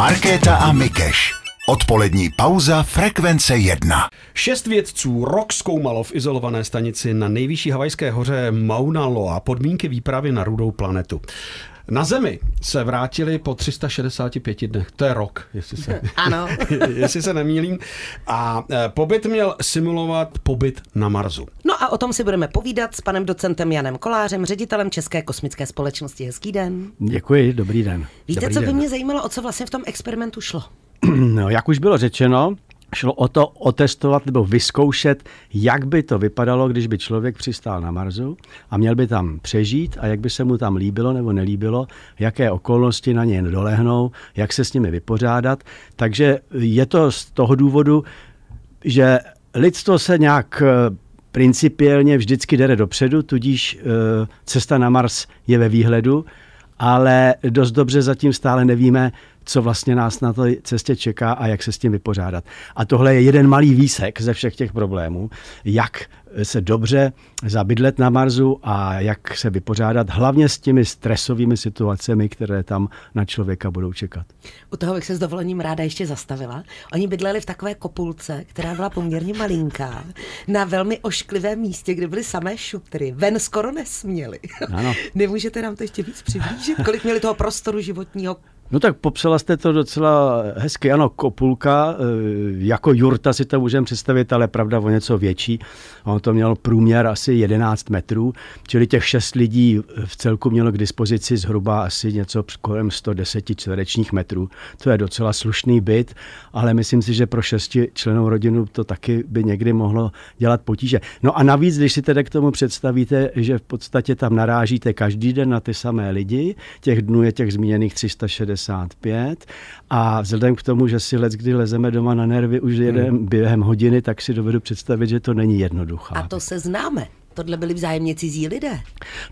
Markéta a Mikeš. Odpolední pauza Frekvence 1. Šest vědců rok zkoumalo v izolované stanici na nejvyšší havajské hoře Mauna Loa podmínky výpravy na rudou planetu. Na Zemi se vrátili po 365 dnech. To je rok, jestli se, ano. jestli se nemýlím. A eh, pobyt měl simulovat pobyt na Marsu a o tom si budeme povídat s panem docentem Janem Kolářem, ředitelem České kosmické společnosti. Hezký den. Děkuji, dobrý den. Víte, dobrý co by mě zajímalo, o co vlastně v tom experimentu šlo? No, jak už bylo řečeno, šlo o to otestovat nebo vyzkoušet, jak by to vypadalo, když by člověk přistál na Marsu a měl by tam přežít a jak by se mu tam líbilo nebo nelíbilo, jaké okolnosti na něj dolehnou, jak se s nimi vypořádat. Takže je to z toho důvodu, že lidstvo se nějak principiálně vždycky jde dopředu, tudíž eh, cesta na Mars je ve výhledu, ale dost dobře zatím stále nevíme, co vlastně nás na té cestě čeká a jak se s tím vypořádat. A tohle je jeden malý výsek ze všech těch problémů, jak se dobře zabydlet na Marsu a jak se vypořádat hlavně s těmi stresovými situacemi, které tam na člověka budou čekat. U toho bych se s dovolením ráda ještě zastavila. Oni bydleli v takové kopulce, která byla poměrně malinká, na velmi ošklivém místě, kde byly samé šutry. Ven skoro nesměli. Ano. Nemůžete nám to ještě víc přiblížit? Kolik měli toho prostoru životního, No tak popsala jste to docela hezky. Ano, kopulka, eh, jako jurta si to můžeme představit, ale pravda o něco větší. On to měl průměr asi 11 metrů, čili těch šest lidí v celku mělo k dispozici zhruba asi něco kolem 110 čtverečních metrů. To je docela slušný byt, ale myslím si, že pro šesti členů rodinu to taky by někdy mohlo dělat potíže. No a navíc, když si tedy k tomu představíte, že v podstatě tam narážíte každý den na ty samé lidi, těch dnů je těch zmíněných 360 65 a vzhledem k tomu, že si let, kdy lezeme doma na nervy už jedem hmm. během hodiny, tak si dovedu představit, že to není jednoduchá. A to se známe tohle byli vzájemně cizí lidé.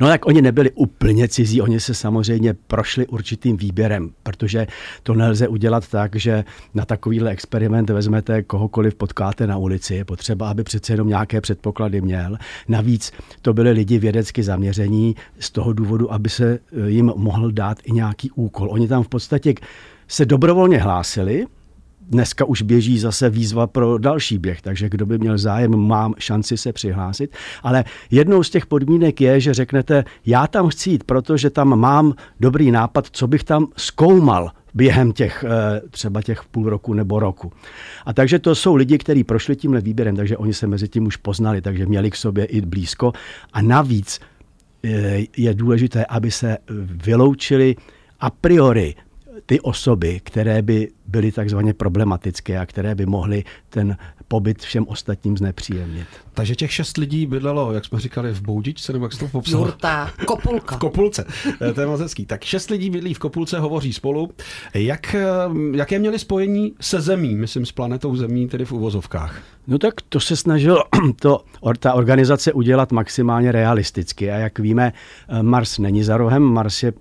No tak oni nebyli úplně cizí, oni se samozřejmě prošli určitým výběrem, protože to nelze udělat tak, že na takovýhle experiment vezmete kohokoliv potkáte na ulici. Je potřeba, aby přece jenom nějaké předpoklady měl. Navíc to byli lidi vědecky zaměření z toho důvodu, aby se eh, jim mohl dát i nějaký úkol. Oni tam v podstatě se dobrovolně hlásili, dneska už běží zase výzva pro další běh, takže kdo by měl zájem, mám šanci se přihlásit. Ale jednou z těch podmínek je, že řeknete, já tam chci jít, protože tam mám dobrý nápad, co bych tam zkoumal během těch eh, třeba těch půl roku nebo roku. A takže to jsou lidi, kteří prošli tímhle výběrem, takže oni se mezi tím už poznali, takže měli k sobě i blízko. A navíc eh, je důležité, aby se vyloučili a priori ty osoby, které by byly takzvaně problematické a které by mohly ten pobyt všem ostatním znepříjemnit. Takže těch šest lidí bydlelo, jak jsme říkali, v Boudičce, nebo jak jste to popsal? Jurta, Kopulka. v Kopulce, eh, to je moc hezký. Tak šest lidí bydlí v Kopulce, hovoří spolu. Jak, eh, jaké měli spojení se zemí, myslím s planetou zemí, tedy v uvozovkách? No tak to se snažil to, ta organizace udělat maximálně realisticky. A jak víme, eh, Mars není za rohem, Mars je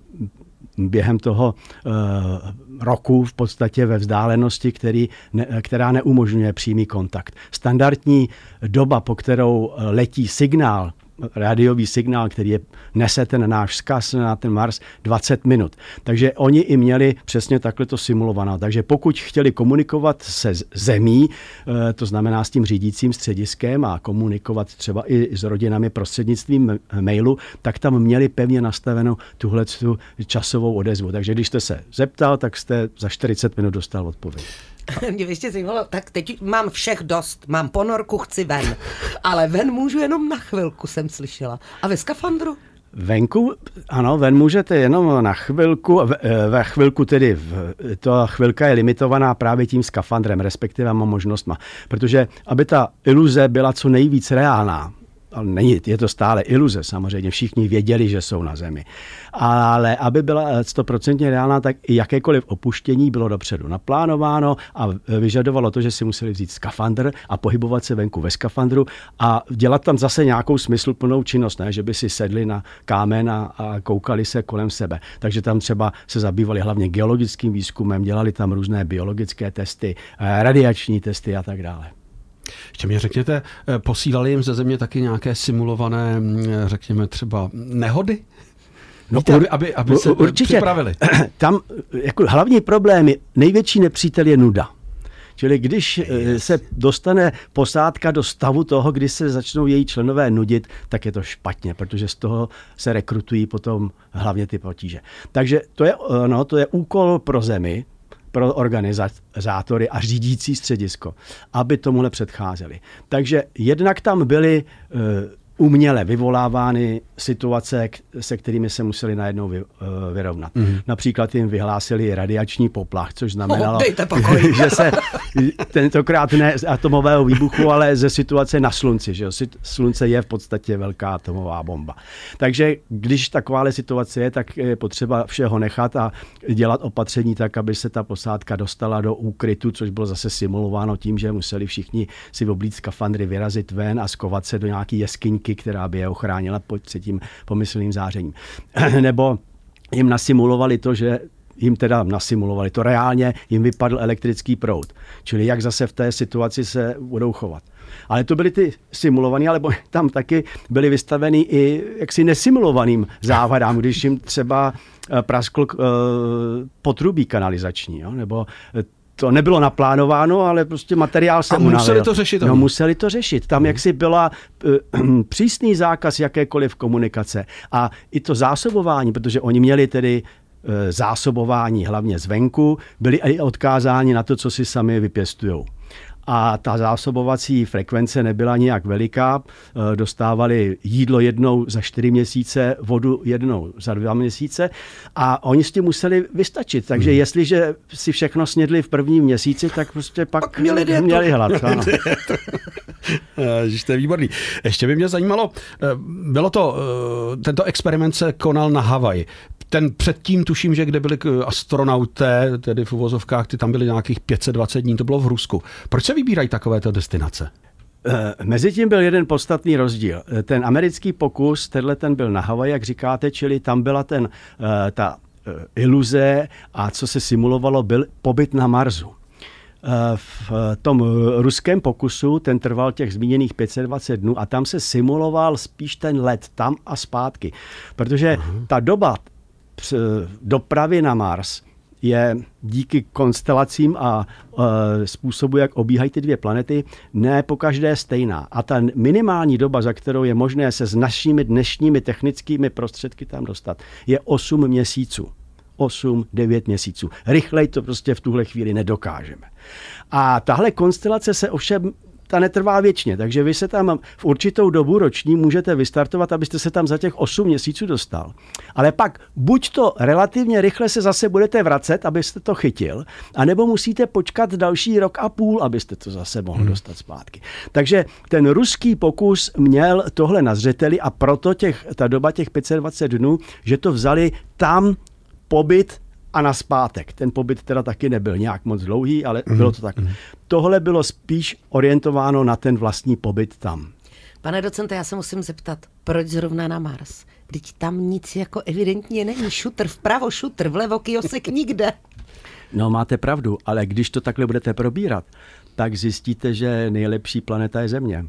během toho eh, roku v podstatě ve vzdálenosti, který, která neumožňuje přímý kontakt. Standardní doba, po kterou eh, letí signál rádiový signál, který je, nese ten náš vzkaz na ten Mars 20 minut. Takže oni i měli přesně takhle to simulované. Takže pokud chtěli komunikovat se zemí, eh, to znamená s tím řídícím střediskem a komunikovat třeba i s rodinami prostřednictvím mailu, tak tam měli pevně nastavenou tuhle časovou odezvu. Takže když jste se zeptal, tak jste za 40 minut dostal odpověď. Mě ještě zajímalo, tak teď mám všech dost, mám ponorku, chci ven. Ale ven můžu jenom na chvilku, jsem slyšela. A ve skafandru? Venku, ano, ven můžete jenom na chvilku, e, ve chvilku tedy, v, to chvilka je limitovaná právě tím skafandrem, respektive možnostma. Protože, aby ta iluze byla co nejvíc reálná, ale není, je to stále iluze samozřejmě, všichni věděli, že jsou na zemi. Ale aby byla eh, stoprocentně reálná, tak i jakékoliv opuštění bylo dopředu naplánováno a vyžadovalo to, že si museli vzít skafandr a pohybovat se venku ve skafandru a dělat tam zase nějakou smysluplnou činnost, ne? že by si sedli na kámen a koukali se kolem sebe. Takže tam třeba se zabývali hlavně geologickým výzkumem, dělali tam různé biologické testy, eh, radiační testy a tak dále. Ještě mi řekněte, eh, posílali jim ze země taky nějaké simulované, mm, eh, řekněme třeba, nehody? No, Víte, ur, aby, aby se eh, určitě, připravili. Tam jako hlavní problém, je, největší nepřítel je nuda. Čili když se dostane posádka do stavu toho, kdy se začnou její členové nudit, tak je to špatně, protože z toho se rekrutují potom hlavně ty potíže. Takže to je, no, to je úkol pro zemi, pro organizátory a řídící středisko, aby tomuhle předcházeli. Takže jednak tam byly eh, uměle vyvolávány situace, se kterými se museli najednou vy, uh, vyrovnat. Mm. Například jim vyhlásili radiační poplach, což znamenalo, oh, že se tentokrát ne z atomového výbuchu, ale ze situace na slunci. Že jo? Slunce je v podstatě velká atomová bomba. Takže když taková situace je, tak je potřeba všeho nechat a dělat opatření tak, aby se ta posádka dostala do úkrytu, což bylo zase simulováno tím, že museli všichni si oblít kafandry, vyrazit ven a skovat se do nějaký jeskyňky optiky, která by je ochránila pod tím pomyslným zářením. Nebo jim nasimulovali to, že jim teda nasimulovali, to reálně jim vypadl elektrický proud. Čili jak zase v té situaci se budou chovat. Ale to byly ty simulované, alebo tam taky byly vystaveny i jaksi nesimulovaným závadám, když jim třeba eh, praskl eh, potrubí kanalizační, jo? nebo eh, to nebylo naplánováno, ale prostě materiál se mu museli to řešit? No, museli to řešit. Tam hmm. jaksi byla uh, přísný zákaz jakékoliv komunikace. A i to zásobování, protože oni měli tedy eh, zásobování hlavně zvenku, byli i odkázáni na to, co si sami vypěstují a ta zásobovací frekvence nebyla nijak veliká. Eh, dostávali jídlo jednou za čtyři měsíce, vodu jednou za dva měsíce a oni s tím museli vystačit. Takže hmm. jestliže si všechno snědli v prvním měsíci, tak prostě pak, pak měli, dietu. měli hlad. Eh, ježiš, to je výborný. Ještě by mě zajímalo, eh, bylo to, tento experiment se konal na Havaji ten předtím tuším, že kde byli eh, astronauté, tedy v uvozovkách, ty tam byly nějakých 520 dní, to bylo v Rusku. Proč se vybírají takovéto destinace? Eh, mezi tím byl jeden podstatný rozdíl. Eh, ten americký pokus, tenhle ten byl na Havaji, jak říkáte, čili tam byla ten, ta iluze a co se simulovalo, byl pobyt na Marsu. V tom ruském pokusu, ten trval těch zmíněných 520 dnů a tam se simuloval spíš ten let tam a zpátky, protože mhm. ta doba dopravy na Mars je díky konstelacím a e, způsobu, jak obíhají ty dvě planety, ne po každé stejná. A ta minimální doba, za kterou je možné se s našimi dnešními technickými prostředky tam dostat, je 8 měsíců. 8-9 měsíců. Rychleji to prostě v tuhle chvíli nedokážeme. A tahle konstelace se ovšem ta netrvá věčně, takže vy se tam v určitou dobu roční můžete vystartovat, abyste se tam za těch 8 měsíců dostal. Ale pak buď to relativně rychle se zase budete vracet, abyste to chytil, anebo musíte počkat další rok a půl, abyste to zase mohl hmm. dostat zpátky. Takže ten ruský pokus měl tohle na zřeteli a proto těch, ta doba těch 520 dnů, že to vzali tam pobyt a na zpátek. Ten pobyt teda taky nebyl nějak moc dlouhý, ale mm-hmm. bylo to tak. Mm-hmm. Tohle bylo spíš orientováno na ten vlastní pobyt tam. Pane docente, já se musím zeptat, proč zrovna na Mars? Teď tam nic jako evidentně není. Šutr vpravo, šutr vlevo, kiosek nikde. No máte pravdu, ale když to takhle budete probírat, tak zjistíte, že nejlepší planeta je Země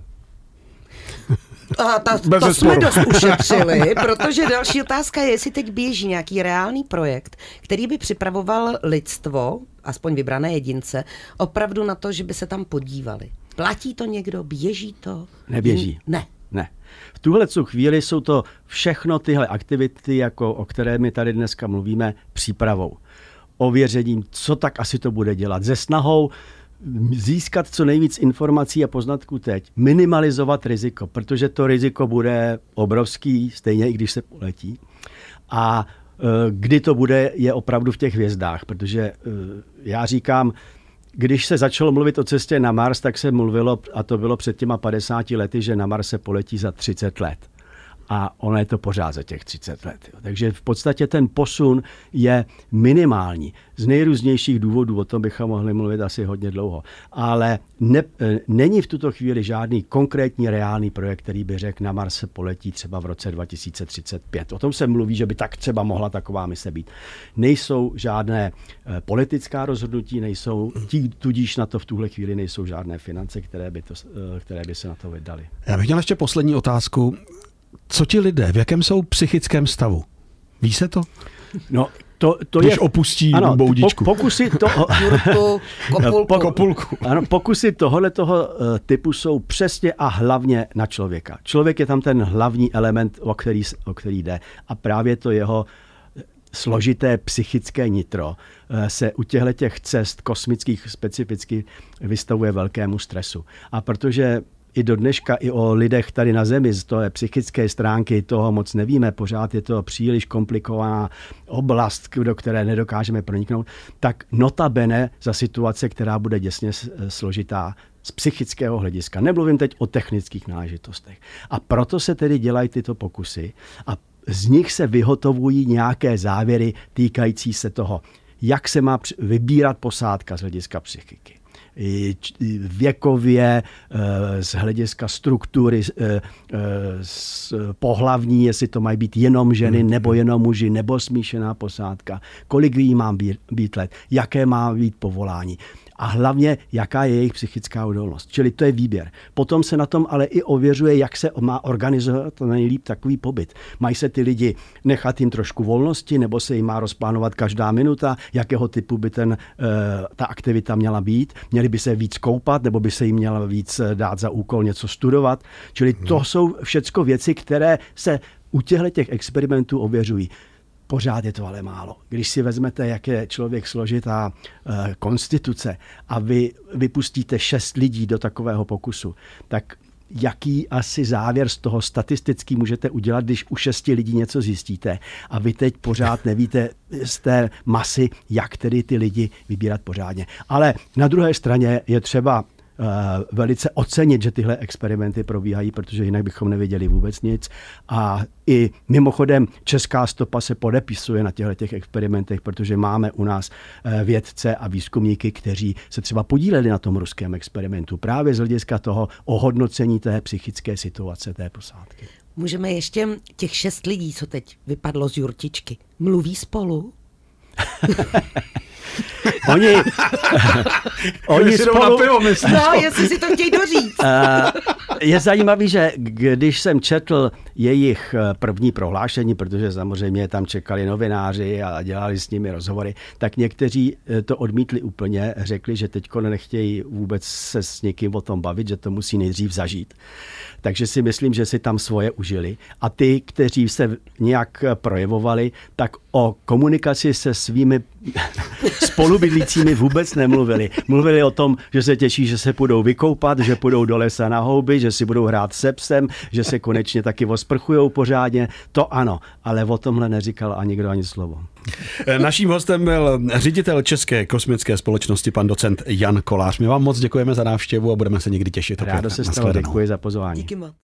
a ta, Bez to jsme dost ušetřili, protože další otázka je, jestli teď běží nějaký reálný projekt, který by připravoval lidstvo, aspoň vybrané jedince, opravdu na to, že by se tam podívali. Platí to někdo? Běží to? Neběží. Hm, ne. Ne. V tuhle chvíli jsou to všechno tyhle aktivity, jako o které my tady dneska mluvíme, přípravou. Ověřením, co tak asi to bude dělat. Ze snahou získat co nejvíc informací a poznatků teď, minimalizovat riziko, protože to riziko bude obrovský, stejně i když se poletí. A e, kdy to bude, je opravdu v těch hvězdách, protože e, já říkám, když se začalo mluvit o cestě na Mars, tak se mluvilo, a to bylo před těma 50 lety, že na Mars se poletí za 30 let a ono je to pořád za těch 30 let. Takže v podstatě ten posun je minimální. Z nejrůznějších důvodů, o tom bychom mohli mluvit asi hodně dlouho. Ale ne, e, není v tuto chvíli žádný konkrétní reálný projekt, který by řekl, na Mars poletí třeba v roce 2035. O tom se mluví, že by tak třeba mohla taková mise být. Nejsou žádné e, politická rozhodnutí, nejsou, tí, tudíž na to v tuhle chvíli nejsou žádné finance, které by, to, e, které by se na to vydaly. Já bych měl ještě poslední otázku co ti lidé, v jakém jsou psychickém stavu? Ví se to? No, to, to Když je... opustí ano, boudičku. Po, pokusy to... kopulku. kopulku. Ano, pokusy tohohle toho eh, typu jsou přesně a hlavně na člověka. Člověk je tam ten hlavní element, o který, o který jde. A právě to jeho eh, složité psychické nitro eh, se u těchto těch cest kosmických specificky vystavuje velkému stresu. A protože i do dneška i o lidech tady na zemi z toho psychické stránky toho moc nevíme, pořád je to příliš komplikovaná oblast, do které nedokážeme proniknout, tak notabene za situace, která bude děsně složitá, z psychického hlediska. Nemluvím teď o technických náležitostech. A proto se tedy dělají tyto pokusy a z nich se vyhotovují nějaké závěry týkající se toho, jak se má vybírat posádka z hlediska psychiky, věkově, eh, z hlediska struktury, z eh, eh, pohlavní, jestli to mají být jenom ženy, hmm. nebo jenom muži, nebo smíšená posádka, kolik jí mám být let, jaké má být povolání a hlavně, jaká je jejich psychická odolnost. Čili to je výběr. Potom se na tom ale i ověřuje, jak se má organizovat nejlíp takový pobyt. Mají se ty lidi nechat jim trošku volnosti, nebo se jim má rozplánovat každá minuta, jakého typu by ten, eh, ta aktivita měla být. Měli by se víc koupat, nebo by se jim měla víc eh, dát za úkol něco studovat. Čili to hmm. jsou všecko věci, které se u těchto těch experimentů ověřují pořád je to ale málo. Když si vezmete, jak je člověk složitá e, konstituce a vy vypustíte šest lidí do takového pokusu, tak jaký asi závěr z toho statistický můžete udělat, když u šesti lidí něco zjistíte a vy teď pořád nevíte z té masy, jak tedy ty lidi vybírat pořádně. Ale na druhé straně je třeba Eh, velice ocenit, že tyhle experimenty probíhají, protože jinak bychom nevěděli vůbec nic. A i mimochodem česká stopa se podepisuje na těchto těch experimentech, protože máme u nás eh, vědce a výzkumníky, kteří se třeba podíleli na tom ruském experimentu právě z hlediska toho ohodnocení té psychické situace té posádky. Můžeme ještě těch šest lidí, co teď vypadlo z jurtičky, mluví spolu? Oni, oni spolu... na pivo, myslím. No, jestli si to chtějí doříct. Eh, je zajímavý, že když jsem četl jejich eh, první prohlášení, protože samozřejmě tam čekali novináři a dělali s nimi rozhovory, tak někteří eh, to odmítli úplně, řekli, že teď nechtějí vůbec se s někým o tom bavit, že to musí nejdřív zažít. Takže si myslím, že si tam svoje užili. A ty, kteří se nějak projevovali, tak o komunikaci se svými spolubydlícími vůbec nemluvili. Mluvili o tom, že se těší, že se půjdou vykoupat, že půjdou do lesa na houby, že si budou hrát se psem, že se konečně taky osprchujou pořádně. To ano, ale o tomhle neříkal ani nikdo ani slovo. Naším hostem byl ředitel České kosmické společnosti, pan docent Jan Kolář. My vám moc děkujeme za návštěvu a budeme se někdy těšit. Rádo se stalo, děkuji za pozvání. Díky moc.